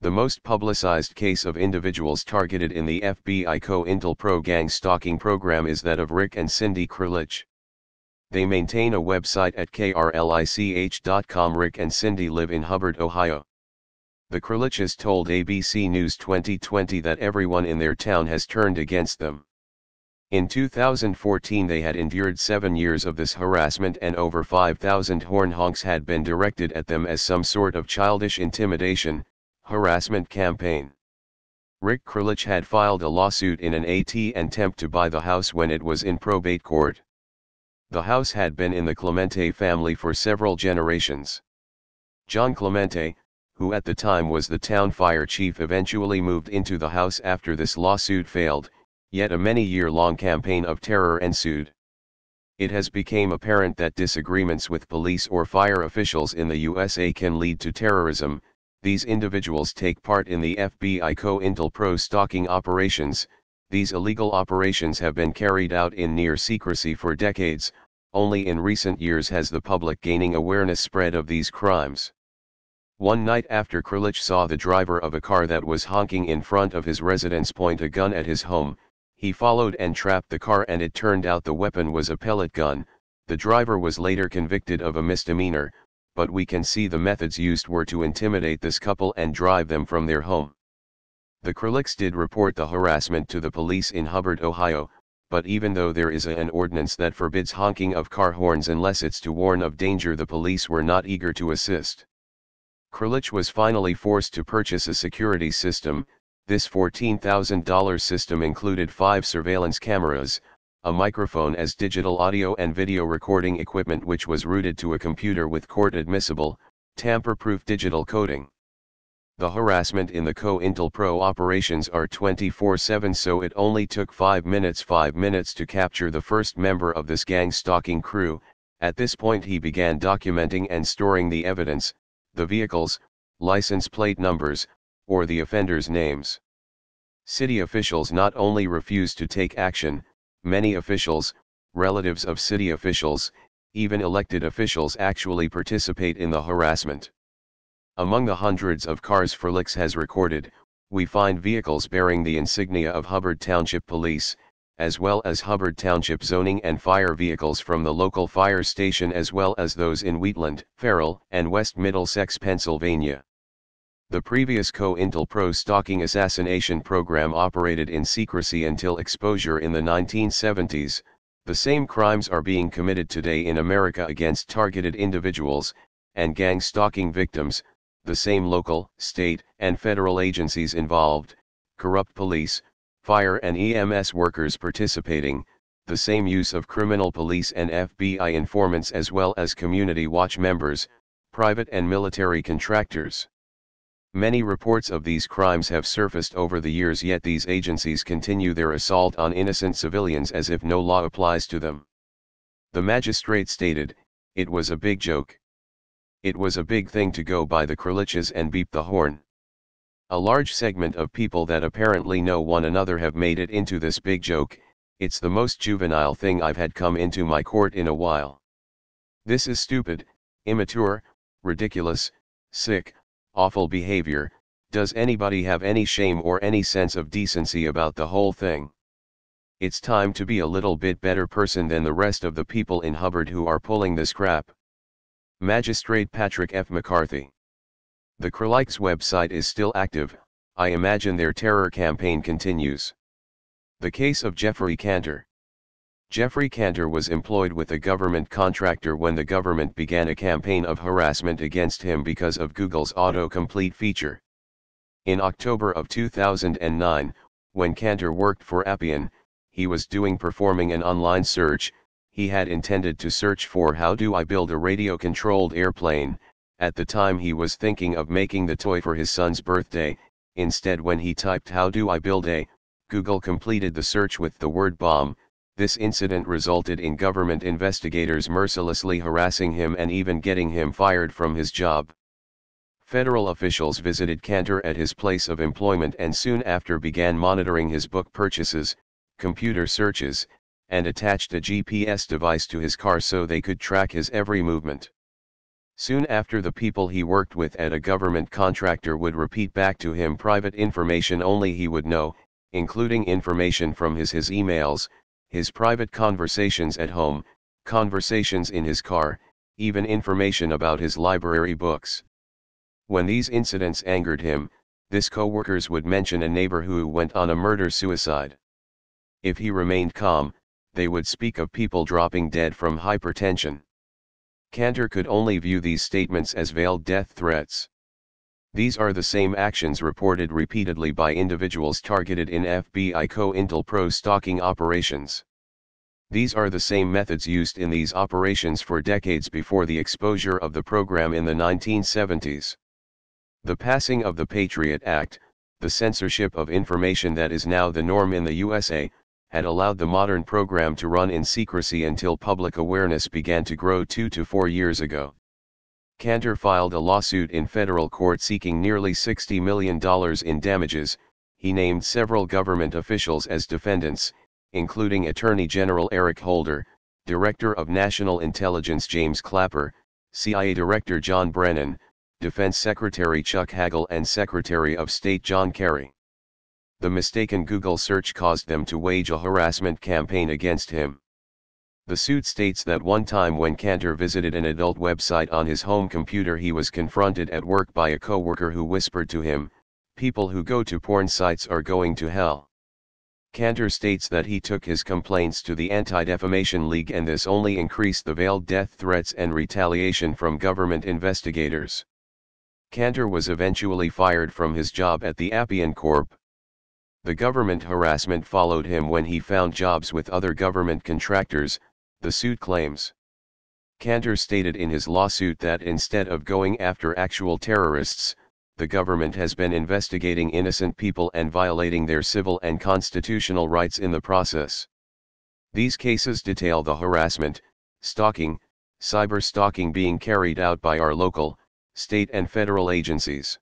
The most publicized case of individuals targeted in the FBI Co-Intel Pro gang stalking program is that of Rick and Cindy Krilich. They maintain a website at krlich.com Rick and Cindy live in Hubbard, Ohio. The Kriliches told ABC News 2020 that everyone in their town has turned against them. In 2014 they had endured seven years of this harassment and over 5,000 horn honks had been directed at them as some sort of childish intimidation, Harassment Campaign Rick Krilich had filed a lawsuit in an AT attempt to buy the house when it was in probate court. The house had been in the Clemente family for several generations. John Clemente, who at the time was the town fire chief eventually moved into the house after this lawsuit failed, yet a many-year-long campaign of terror ensued. It has become apparent that disagreements with police or fire officials in the USA can lead to terrorism, these individuals take part in the FBI Co Intel Pro stalking operations, these illegal operations have been carried out in near secrecy for decades, only in recent years has the public gaining awareness spread of these crimes. One night after Krilich saw the driver of a car that was honking in front of his residence point a gun at his home, he followed and trapped the car and it turned out the weapon was a pellet gun, the driver was later convicted of a misdemeanor, but we can see the methods used were to intimidate this couple and drive them from their home. The Kerlicks did report the harassment to the police in Hubbard, Ohio, but even though there is a, an ordinance that forbids honking of car horns unless it's to warn of danger the police were not eager to assist. Krilich was finally forced to purchase a security system, this $14,000 system included five surveillance cameras, a microphone as digital audio and video recording equipment which was routed to a computer with court-admissible, tamper-proof digital coding. The harassment in the Co-Intel Pro operations are 24-7 so it only took 5 minutes 5 minutes to capture the first member of this gang stalking crew, at this point he began documenting and storing the evidence, the vehicles, license plate numbers, or the offenders' names. City officials not only refused to take action, Many officials, relatives of city officials, even elected officials actually participate in the harassment. Among the hundreds of cars Ferlix has recorded, we find vehicles bearing the insignia of Hubbard Township Police, as well as Hubbard Township zoning and fire vehicles from the local fire station as well as those in Wheatland, Farrell, and West Middlesex, Pennsylvania. The previous Co-Intel Pro stalking assassination program operated in secrecy until exposure in the 1970s, the same crimes are being committed today in America against targeted individuals, and gang stalking victims, the same local, state, and federal agencies involved, corrupt police, fire and EMS workers participating, the same use of criminal police and FBI informants as well as community watch members, private and military contractors. Many reports of these crimes have surfaced over the years yet these agencies continue their assault on innocent civilians as if no law applies to them. The magistrate stated, it was a big joke. It was a big thing to go by the Kraliches and beep the horn. A large segment of people that apparently know one another have made it into this big joke, it's the most juvenile thing I've had come into my court in a while. This is stupid, immature, ridiculous, sick, awful behavior, does anybody have any shame or any sense of decency about the whole thing? It's time to be a little bit better person than the rest of the people in Hubbard who are pulling this crap. Magistrate Patrick F. McCarthy. The Kerlikes website is still active, I imagine their terror campaign continues. The case of Jeffrey Cantor. Jeffrey Cantor was employed with a government contractor when the government began a campaign of harassment against him because of Google's autocomplete feature. In October of 2009, when Cantor worked for Appian, he was doing performing an online search, he had intended to search for how do I build a radio-controlled airplane, at the time he was thinking of making the toy for his son's birthday, instead when he typed how do I build a, Google completed the search with the word bomb, this incident resulted in government investigators mercilessly harassing him and even getting him fired from his job. Federal officials visited Cantor at his place of employment and soon after began monitoring his book purchases, computer searches, and attached a GPS device to his car so they could track his every movement. Soon after the people he worked with at a government contractor would repeat back to him private information only he would know, including information from his his emails, his private conversations at home, conversations in his car, even information about his library books. When these incidents angered him, this co-workers would mention a neighbor who went on a murder-suicide. If he remained calm, they would speak of people dropping dead from hypertension. Cantor could only view these statements as veiled death threats. These are the same actions reported repeatedly by individuals targeted in FBI Co-Intel Pro stalking operations. These are the same methods used in these operations for decades before the exposure of the program in the 1970s. The passing of the Patriot Act, the censorship of information that is now the norm in the USA, had allowed the modern program to run in secrecy until public awareness began to grow two to four years ago. Cantor filed a lawsuit in federal court seeking nearly $60 million in damages, he named several government officials as defendants, including Attorney General Eric Holder, Director of National Intelligence James Clapper, CIA Director John Brennan, Defense Secretary Chuck Hagel and Secretary of State John Kerry. The mistaken Google search caused them to wage a harassment campaign against him. The suit states that one time when Cantor visited an adult website on his home computer he was confronted at work by a coworker who whispered to him, people who go to porn sites are going to hell. Cantor states that he took his complaints to the Anti-Defamation League and this only increased the veiled death threats and retaliation from government investigators. Cantor was eventually fired from his job at the Appian Corp. The government harassment followed him when he found jobs with other government contractors, the suit claims. Cantor stated in his lawsuit that instead of going after actual terrorists, the government has been investigating innocent people and violating their civil and constitutional rights in the process. These cases detail the harassment, stalking, cyber stalking being carried out by our local, state and federal agencies.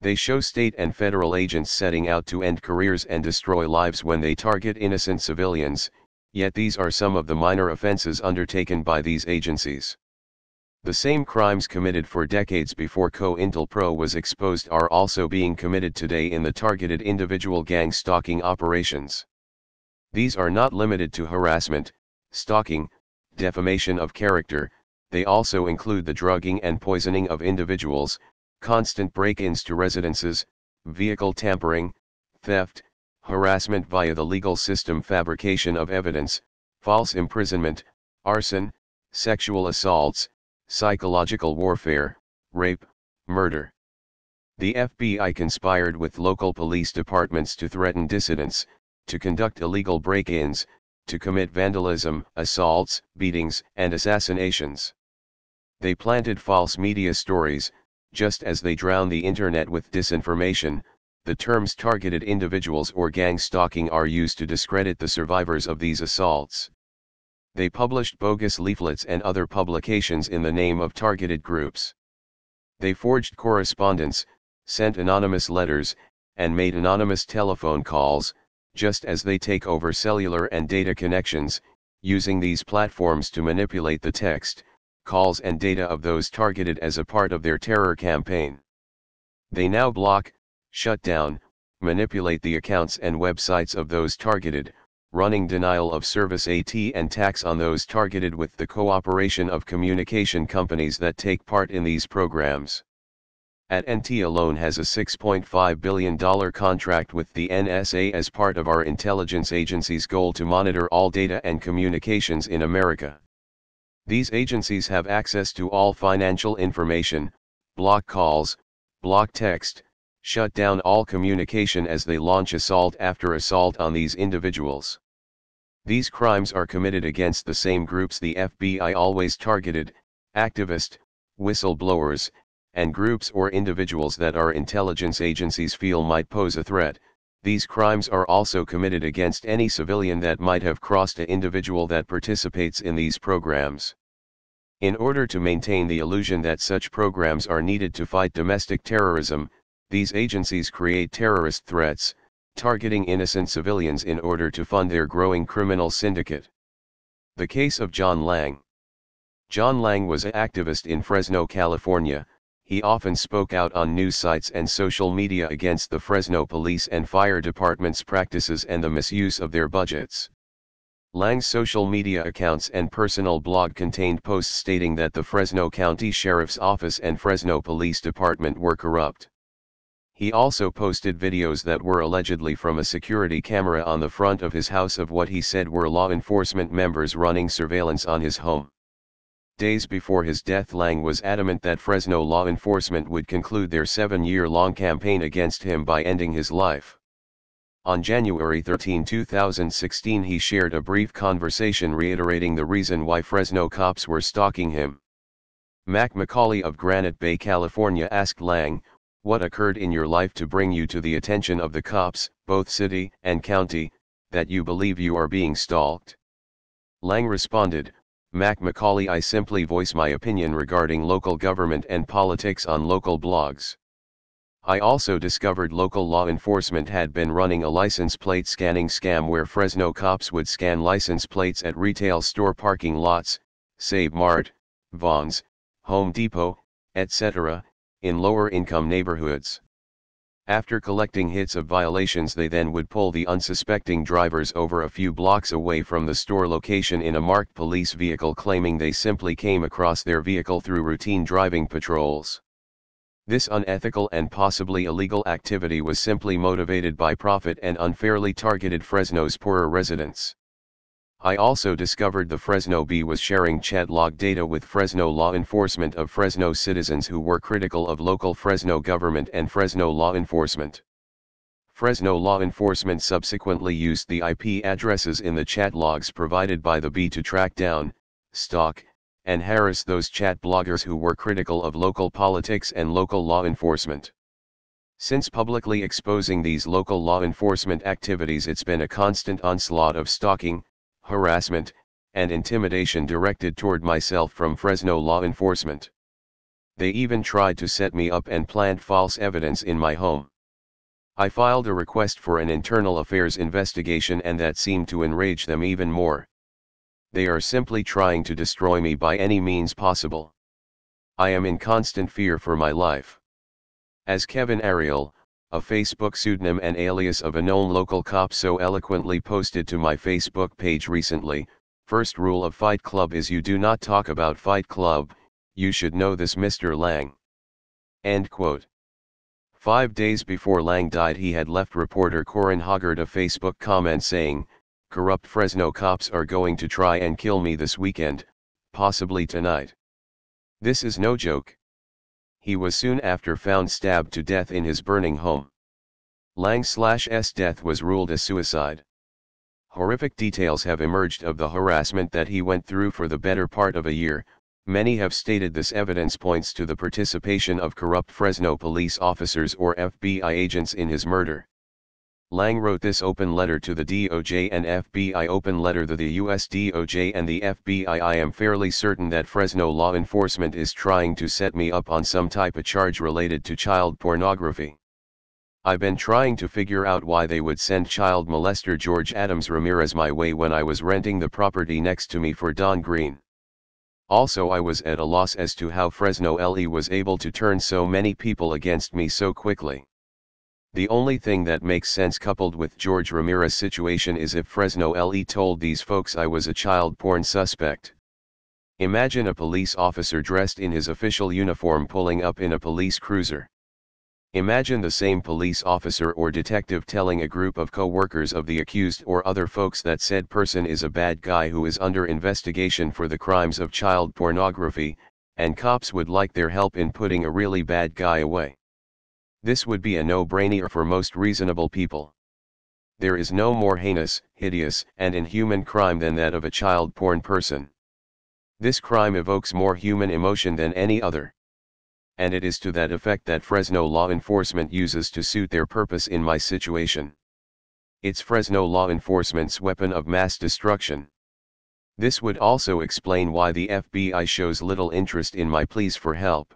They show state and federal agents setting out to end careers and destroy lives when they target innocent civilians, yet these are some of the minor offenses undertaken by these agencies. The same crimes committed for decades before Co-IntelPro was exposed are also being committed today in the targeted individual gang stalking operations. These are not limited to harassment, stalking, defamation of character, they also include the drugging and poisoning of individuals, constant break-ins to residences, vehicle tampering, theft, harassment via the legal system fabrication of evidence, false imprisonment, arson, sexual assaults, psychological warfare, rape, murder. The FBI conspired with local police departments to threaten dissidents, to conduct illegal break-ins, to commit vandalism, assaults, beatings and assassinations. They planted false media stories, just as they drowned the internet with disinformation, the terms targeted individuals or gang stalking are used to discredit the survivors of these assaults. They published bogus leaflets and other publications in the name of targeted groups. They forged correspondence, sent anonymous letters, and made anonymous telephone calls, just as they take over cellular and data connections, using these platforms to manipulate the text, calls and data of those targeted as a part of their terror campaign. They now block, shut down, manipulate the accounts and websites of those targeted, running denial of service AT and tax on those targeted with the cooperation of communication companies that take part in these programs. At NT alone has a $6.5 billion contract with the NSA as part of our intelligence agency's goal to monitor all data and communications in America. These agencies have access to all financial information, block calls, block text, shut down all communication as they launch assault after assault on these individuals. These crimes are committed against the same groups the FBI always targeted, activists, whistleblowers, and groups or individuals that our intelligence agencies feel might pose a threat, these crimes are also committed against any civilian that might have crossed an individual that participates in these programs. In order to maintain the illusion that such programs are needed to fight domestic terrorism, these agencies create terrorist threats, targeting innocent civilians in order to fund their growing criminal syndicate. The case of John Lang. John Lang was an activist in Fresno, California. He often spoke out on news sites and social media against the Fresno police and fire department's practices and the misuse of their budgets. Lang's social media accounts and personal blog contained posts stating that the Fresno County Sheriff's Office and Fresno Police Department were corrupt. He also posted videos that were allegedly from a security camera on the front of his house of what he said were law enforcement members running surveillance on his home. Days before his death Lang was adamant that Fresno law enforcement would conclude their seven-year-long campaign against him by ending his life. On January 13, 2016 he shared a brief conversation reiterating the reason why Fresno cops were stalking him. Mac McCauley of Granite Bay, California asked Lang, what occurred in your life to bring you to the attention of the cops, both city and county, that you believe you are being stalked? Lang responded, Mac McCauley, I simply voice my opinion regarding local government and politics on local blogs. I also discovered local law enforcement had been running a license plate scanning scam where Fresno cops would scan license plates at retail store parking lots, Save Mart, Vons, Home Depot, etc., in lower income neighborhoods. After collecting hits of violations they then would pull the unsuspecting drivers over a few blocks away from the store location in a marked police vehicle claiming they simply came across their vehicle through routine driving patrols. This unethical and possibly illegal activity was simply motivated by profit and unfairly targeted Fresno's poorer residents. I also discovered the Fresno Bee was sharing chat log data with Fresno law enforcement of Fresno citizens who were critical of local Fresno government and Fresno law enforcement. Fresno law enforcement subsequently used the IP addresses in the chat logs provided by the Bee to track down, stalk, and harass those chat bloggers who were critical of local politics and local law enforcement. Since publicly exposing these local law enforcement activities it's been a constant onslaught of stalking, harassment, and intimidation directed toward myself from Fresno law enforcement. They even tried to set me up and plant false evidence in my home. I filed a request for an internal affairs investigation and that seemed to enrage them even more. They are simply trying to destroy me by any means possible. I am in constant fear for my life. As Kevin Ariel, a Facebook pseudonym and alias of a known local cop so eloquently posted to my Facebook page recently, first rule of Fight Club is you do not talk about Fight Club, you should know this Mr. Lang. End quote. Five days before Lang died he had left reporter Corin Hoggard a Facebook comment saying, corrupt Fresno cops are going to try and kill me this weekend, possibly tonight. This is no joke he was soon after found stabbed to death in his burning home. Lang/S death was ruled a suicide. Horrific details have emerged of the harassment that he went through for the better part of a year, many have stated this evidence points to the participation of corrupt Fresno police officers or FBI agents in his murder. Lang wrote this open letter to the DOJ and FBI open letter to the U.S. DOJ and the FBI I am fairly certain that Fresno law enforcement is trying to set me up on some type of charge related to child pornography. I've been trying to figure out why they would send child molester George Adams Ramirez my way when I was renting the property next to me for Don Green. Also I was at a loss as to how Fresno LE was able to turn so many people against me so quickly. The only thing that makes sense coupled with George Ramirez's situation is if Fresno LE told these folks I was a child porn suspect. Imagine a police officer dressed in his official uniform pulling up in a police cruiser. Imagine the same police officer or detective telling a group of co-workers of the accused or other folks that said person is a bad guy who is under investigation for the crimes of child pornography, and cops would like their help in putting a really bad guy away. This would be a no-brainer for most reasonable people. There is no more heinous, hideous, and inhuman crime than that of a child porn person. This crime evokes more human emotion than any other. And it is to that effect that Fresno law enforcement uses to suit their purpose in my situation. It's Fresno law enforcement's weapon of mass destruction. This would also explain why the FBI shows little interest in my pleas for help.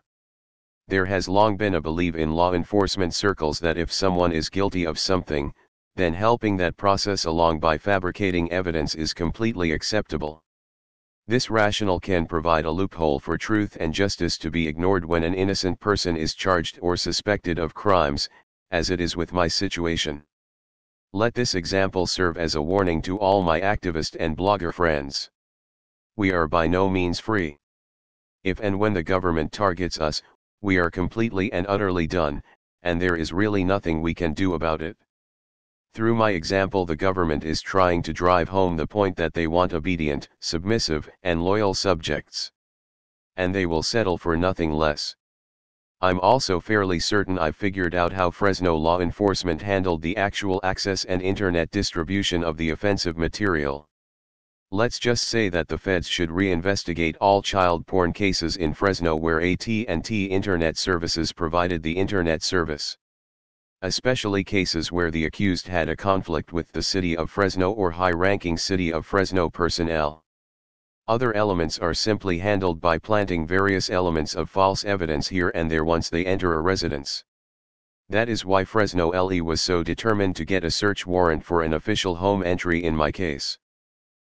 There has long been a belief in law enforcement circles that if someone is guilty of something, then helping that process along by fabricating evidence is completely acceptable. This rationale can provide a loophole for truth and justice to be ignored when an innocent person is charged or suspected of crimes, as it is with my situation. Let this example serve as a warning to all my activist and blogger friends. We are by no means free. If and when the government targets us we are completely and utterly done, and there is really nothing we can do about it. Through my example the government is trying to drive home the point that they want obedient, submissive and loyal subjects. And they will settle for nothing less. I'm also fairly certain I've figured out how Fresno law enforcement handled the actual access and internet distribution of the offensive material. Let's just say that the feds should reinvestigate all child porn cases in Fresno where AT&T Internet Services provided the Internet service. Especially cases where the accused had a conflict with the City of Fresno or high-ranking City of Fresno personnel. Other elements are simply handled by planting various elements of false evidence here and there once they enter a residence. That is why Fresno LE was so determined to get a search warrant for an official home entry in my case.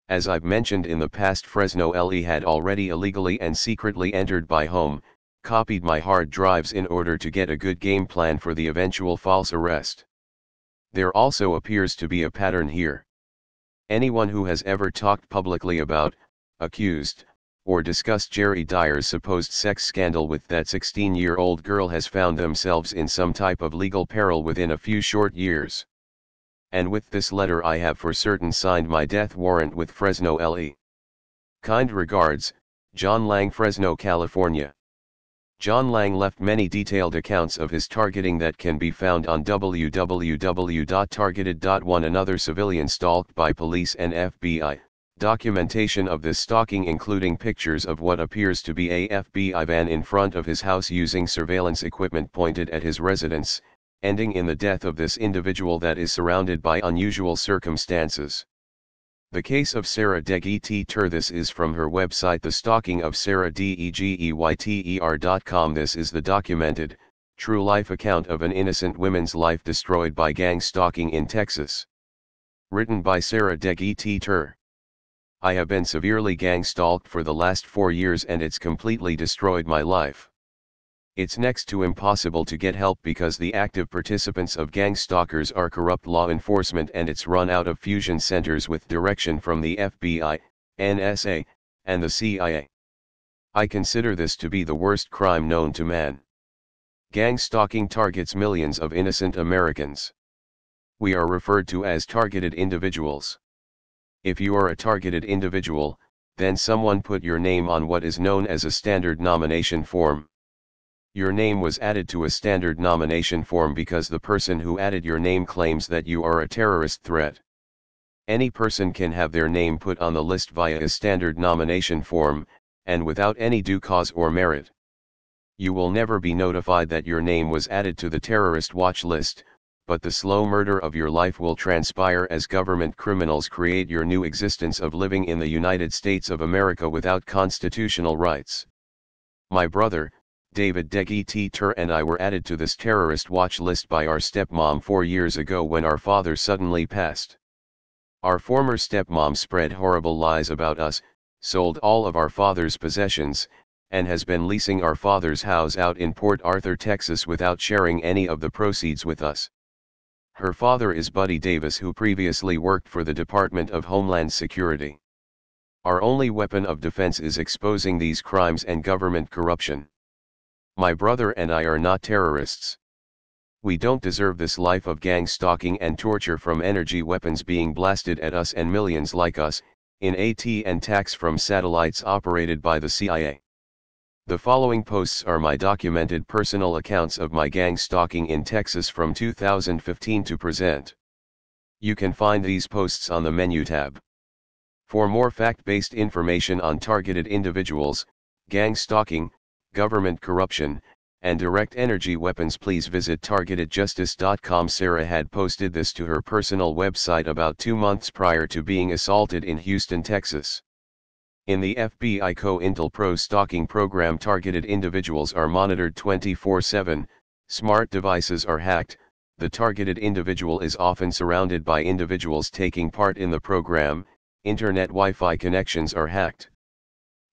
As I've mentioned in the past Fresno LE had already illegally and secretly entered by home, copied my hard drives in order to get a good game plan for the eventual false arrest. There also appears to be a pattern here. Anyone who has ever talked publicly about, accused, or discussed Jerry Dyer's supposed sex scandal with that 16-year-old girl has found themselves in some type of legal peril within a few short years and with this letter I have for certain signed my death warrant with Fresno LE. Kind regards, John Lang Fresno, California. John Lang left many detailed accounts of his targeting that can be found on www.targeted.one another civilian stalked by police and FBI, documentation of this stalking including pictures of what appears to be a FBI van in front of his house using surveillance equipment pointed at his residence, ending in the death of this individual that is surrounded by unusual circumstances. The case of Sarah T Turthis is from her website The Stalking of Sarah Degeyter.com This is the documented, true life account of an innocent woman's life destroyed by gang stalking in Texas. Written by Sarah T Ter. I have been severely gang stalked for the last four years and it's completely destroyed my life it's next to impossible to get help because the active participants of gang stalkers are corrupt law enforcement and it's run out of fusion centers with direction from the FBI, NSA, and the CIA. I consider this to be the worst crime known to man. Gang stalking targets millions of innocent Americans. We are referred to as targeted individuals. If you are a targeted individual, then someone put your name on what is known as a standard nomination form. Your name was added to a standard nomination form because the person who added your name claims that you are a terrorist threat. Any person can have their name put on the list via a standard nomination form, and without any due cause or merit. You will never be notified that your name was added to the terrorist watch list, but the slow murder of your life will transpire as government criminals create your new existence of living in the United States of America without constitutional rights. My brother, David Degiti Tur and I were added to this terrorist watch list by our stepmom four years ago when our father suddenly passed. Our former stepmom spread horrible lies about us, sold all of our father's possessions, and has been leasing our father's house out in Port Arthur, Texas without sharing any of the proceeds with us. Her father is Buddy Davis who previously worked for the Department of Homeland Security. Our only weapon of defense is exposing these crimes and government corruption. My brother and I are not terrorists. We don't deserve this life of gang stalking and torture from energy weapons being blasted at us and millions like us, in AT and tax from satellites operated by the CIA. The following posts are my documented personal accounts of my gang stalking in Texas from 2015 to present. You can find these posts on the menu tab. For more fact-based information on targeted individuals, gang stalking, government corruption, and direct energy weapons please visit targetedjustice.com Sarah had posted this to her personal website about two months prior to being assaulted in Houston, Texas. In the FBI COINTEL Pro stalking program targeted individuals are monitored 24-7, smart devices are hacked, the targeted individual is often surrounded by individuals taking part in the program, internet Wi-Fi connections are hacked.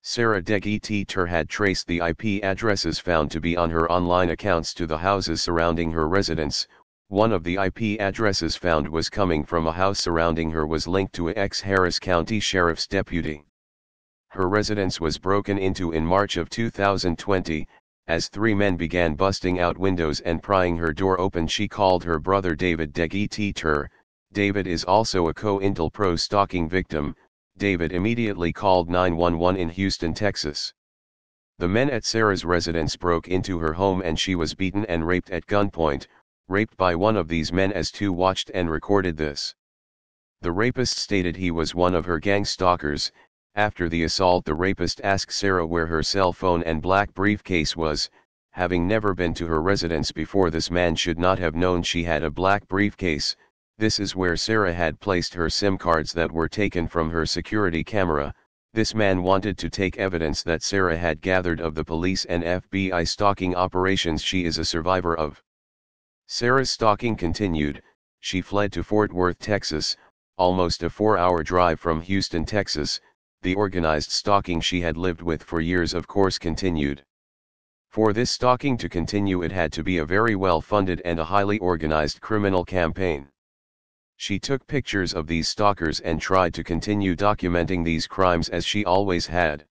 Sarah Deggy had traced the IP addresses found to be on her online accounts to the houses surrounding her residence. One of the IP addresses found was coming from a house surrounding her was linked to a ex-Harris County Sheriff's deputy. Her residence was broken into in March of 2020, as three men began busting out windows and prying her door open she called her brother David Deggy David is also a co-intel pro-stalking victim, David immediately called 911 in Houston, Texas. The men at Sarah's residence broke into her home and she was beaten and raped at gunpoint, raped by one of these men as two watched and recorded this. The rapist stated he was one of her gang stalkers, after the assault the rapist asked Sarah where her cell phone and black briefcase was, having never been to her residence before this man should not have known she had a black briefcase, this is where Sarah had placed her SIM cards that were taken from her security camera. This man wanted to take evidence that Sarah had gathered of the police and FBI stalking operations she is a survivor of. Sarah's stalking continued, she fled to Fort Worth, Texas, almost a four-hour drive from Houston, Texas, the organized stalking she had lived with for years of course continued. For this stalking to continue it had to be a very well-funded and a highly organized criminal campaign. She took pictures of these stalkers and tried to continue documenting these crimes as she always had.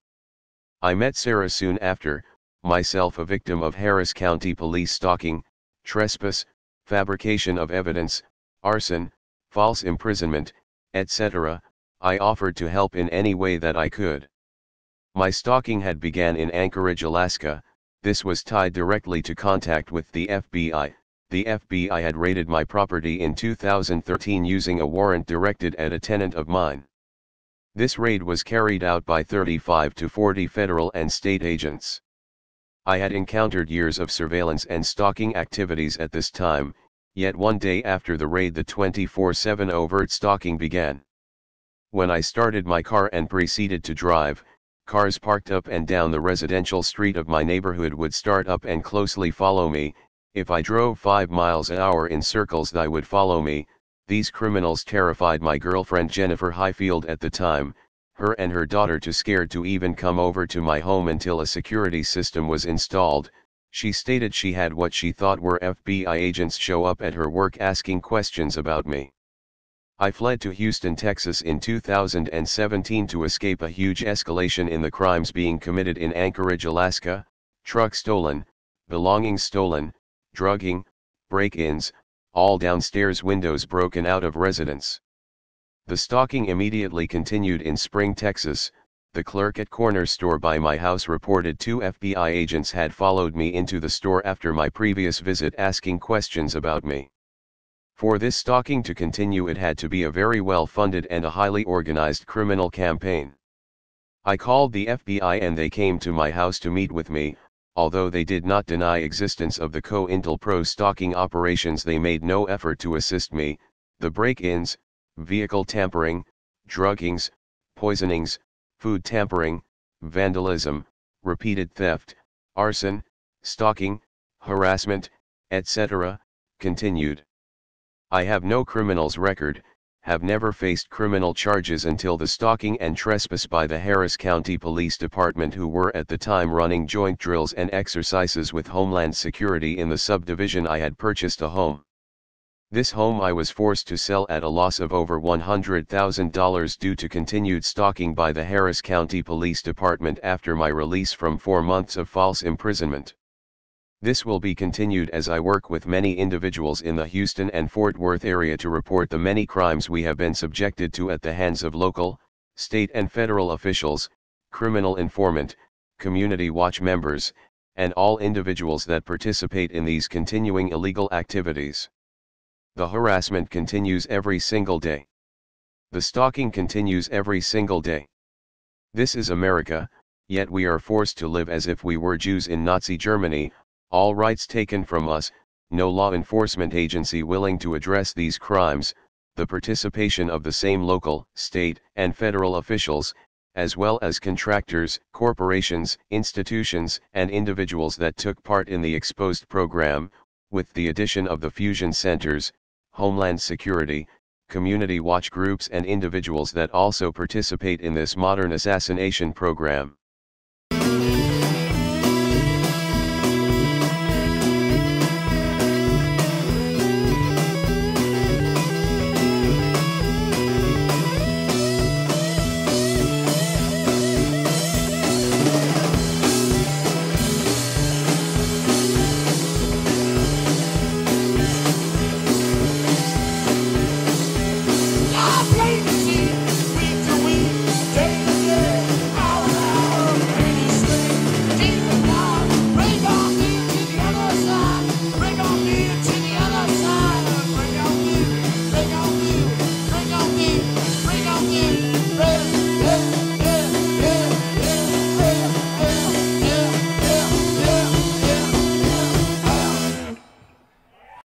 I met Sarah soon after, myself a victim of Harris County police stalking, trespass, fabrication of evidence, arson, false imprisonment, etc., I offered to help in any way that I could. My stalking had began in Anchorage, Alaska, this was tied directly to contact with the FBI, the FBI had raided my property in 2013 using a warrant directed at a tenant of mine. This raid was carried out by 35 to 40 federal and state agents. I had encountered years of surveillance and stalking activities at this time, yet one day after the raid the 24-7 overt stalking began. When I started my car and proceeded to drive, cars parked up and down the residential street of my neighborhood would start up and closely follow me, if I drove five miles an hour in circles they would follow me, these criminals terrified my girlfriend Jennifer Highfield at the time, her and her daughter too scared to even come over to my home until a security system was installed, she stated she had what she thought were FBI agents show up at her work asking questions about me. I fled to Houston, Texas in 2017 to escape a huge escalation in the crimes being committed in Anchorage, Alaska, truck stolen, belongings stolen, drugging, break-ins, all downstairs windows broken out of residence. The stalking immediately continued in Spring, Texas, the clerk at corner store by my house reported two FBI agents had followed me into the store after my previous visit asking questions about me. For this stalking to continue it had to be a very well funded and a highly organized criminal campaign. I called the FBI and they came to my house to meet with me, although they did not deny existence of the co-intel pro stalking operations they made no effort to assist me, the break-ins, vehicle tampering, druggings, poisonings, food tampering, vandalism, repeated theft, arson, stalking, harassment, etc., continued. I have no criminals record, have never faced criminal charges until the stalking and trespass by the Harris County Police Department who were at the time running joint drills and exercises with Homeland Security in the subdivision I had purchased a home. This home I was forced to sell at a loss of over $100,000 due to continued stalking by the Harris County Police Department after my release from four months of false imprisonment. This will be continued as I work with many individuals in the Houston and Fort Worth area to report the many crimes we have been subjected to at the hands of local, state and federal officials, criminal informant, community watch members, and all individuals that participate in these continuing illegal activities. The harassment continues every single day. The stalking continues every single day. This is America, yet we are forced to live as if we were Jews in Nazi Germany, all rights taken from us, no law enforcement agency willing to address these crimes, the participation of the same local, state, and federal officials, as well as contractors, corporations, institutions, and individuals that took part in the exposed program, with the addition of the fusion centers, Homeland Security, community watch groups and individuals that also participate in this modern assassination program.